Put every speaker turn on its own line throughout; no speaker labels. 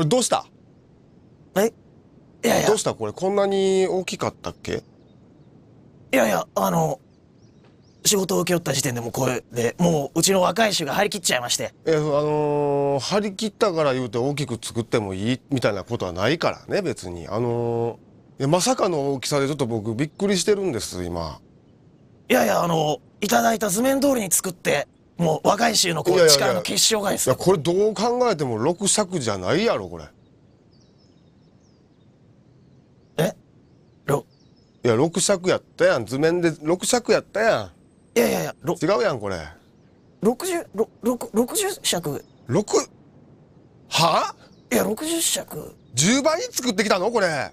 これどうしたえいやいやどうしたこれこんなに大きかったっけいやいやあの仕事を請
け負った時点でもうこれでもううちの若い衆が張り切っちゃいまして
えあのー、張り切ったから言うて大きく作ってもいいみたいなことはないからね別にあのー、まさかの大きさでちょっと僕びっくりしてるんです今
いやいやあのいただいた図面通りに作ってもう若い衆のこう力の結晶がです
いやこれどう考えても六尺じゃないやろこれえろいや六尺やったやん図面で六尺やったやんいやいやいや違うやんこれ六6 0六十尺六はあいや六十尺十倍に作ってきたのこれいや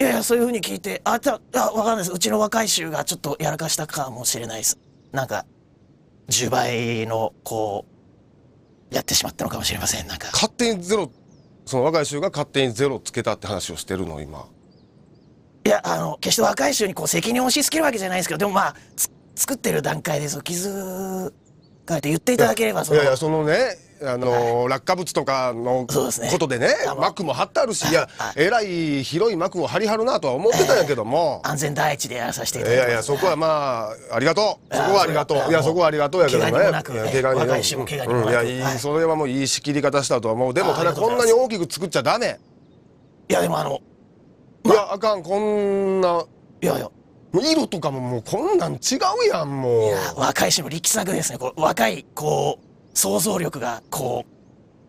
いやそうい
うふうに聞いてあじゃあ分かんないですうちの若い衆がちょっとやらかしたかもしれないですなんか
10倍のこうやってしまったのかもしれませんなんか勝手にゼロその若い衆が勝手にゼロつけたって話をしてるの今
いやあの決して若い衆にこう責任を押し付けるわけじゃないですけどでもまあ作ってる段階でその
傷かえて言っていただければそのいやいやそのねあの、はい、落下物とかのことでね、ね、クも張ってあるしいや、はい、えらい広いクを張りはるなとは思ってたんやけども、えー、安全第一でやらさせていただいやいやそこはまあありがとうそこはありがとういやそこはありがとうやけどね怪我にもなくいやいい、はい、それはもういい仕切り方したとは思うでもただこんなに大きく作っちゃダメいやでもあの、ま、いやあかんこんないやいや色とかももうこんなん違うやんもういや若いしも力作です
ねこ若い
こう想像力がこう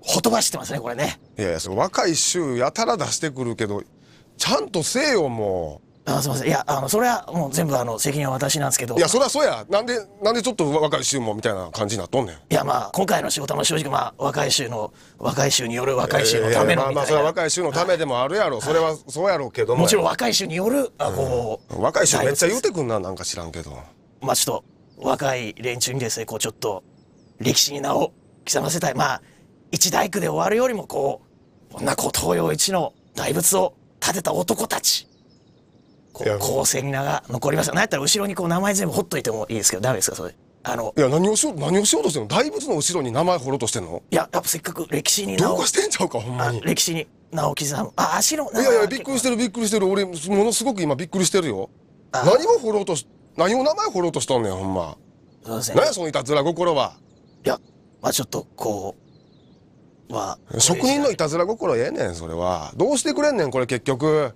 ほとばし
てますねこれね
いやいやそ若い衆やたら出してくるけどちゃんとせえよもうあすみませんいや
あのそれはもう全部あの責任は私なんですけどいやそり
ゃそうやなんでなんでちょっと若い衆もみたいな感じになっとんねんいやまあ今回の仕事も正直まあ若い衆の若い衆による若い衆のためのまあまあそれは若い衆のためでもあるやろ、はい、それはそうやろうけどももちろん若い衆によるあこう、うん、若い衆めっちゃ言うてくんななんか知らんけどまあちょっと若い
連中にですねこうちょっと歴史に名を刻ませたい。まあ、一大工で終わるよりもこう、こんなこう東洋一の大仏を建てた男たち。
こう、後世に名が残ります。なんやったら後ろにこう名前全部ほっといてもいいですけど、ダメですか、それ。あの。いや、何をしよう、何をしようとしてんの大仏の後ろに名前彫ろうとしてんのいや、やっぱせっかく歴史に名を。どうかしてんちゃうか、ほんまに。歴史に名を刻む。あ、足の。いやいや、びっくりしてる、びっくりしてる。俺、ものすごく今びっくりしてるよ。何を彫ろうとし、何を名前彫ろうとしとんねん、ほんま。そうですね。何や、そのいたずら心は。いやまあちょっとこうは職人のいたずら心ええねんそれはどうしてくれんねんこれ結局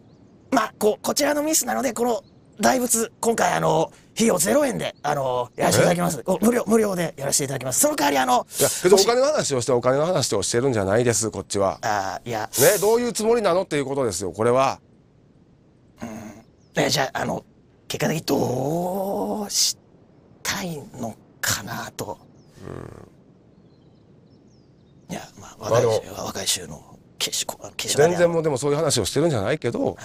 まあここちらのミスなのでこの大仏今回あの費用0円であのやらせていただきます
無料無料でやらせていただきますその代わりあの
いや別お金の話をしてお金の話をしてるんじゃないですこっちはああいやねどういうつもりなのっていうことですよこれはうんじゃああの
結果的にどうしたいの
かなといやまあ若い,、
若い衆のし、し全
然もうでもそういう話をしてるんじゃないけど、はい、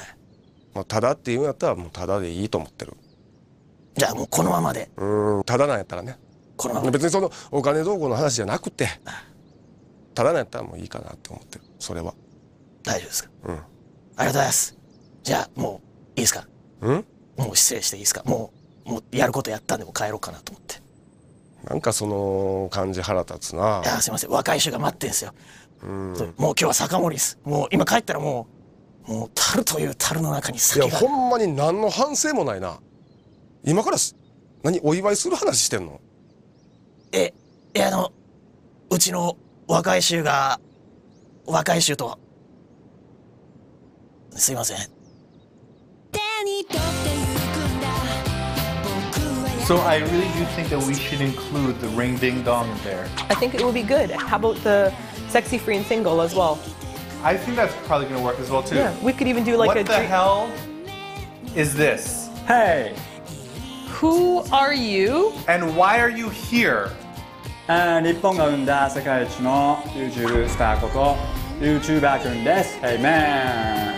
まあ、ただっていうんやったらもうただでいいと思ってるじゃあもうこのままでうんただなんやったらねこのまま別にそのお金どうこうの話じゃなくてただなんやったらもういいかなって思ってるそれは大丈夫ですかうんありがとうございますじゃあもういいですかうん
もう失礼していいですかもうもうやることやったんでも帰ろうかなと思って
なんかその感じ腹立つなあすいません若い衆が待ってんすよ、うん、もう今日は酒盛りですもう今帰ったらもうもう樽という樽の中に酒がいやほんまに何の反省もないな今から何お祝いする話してんのえいやあのうちの若い衆が
若い衆とすいません手
に取って So I really do think that we should include the ring ding dong there. I think it would be good. How about the sexy free and single as well? I think that's probably gonna work as well too. Yeah, we could even do like what a. What the hell is this? Hey. Who are you? And why are you here? えー、日本が生んだ世界一の YouTuber スターこと YouTuber man.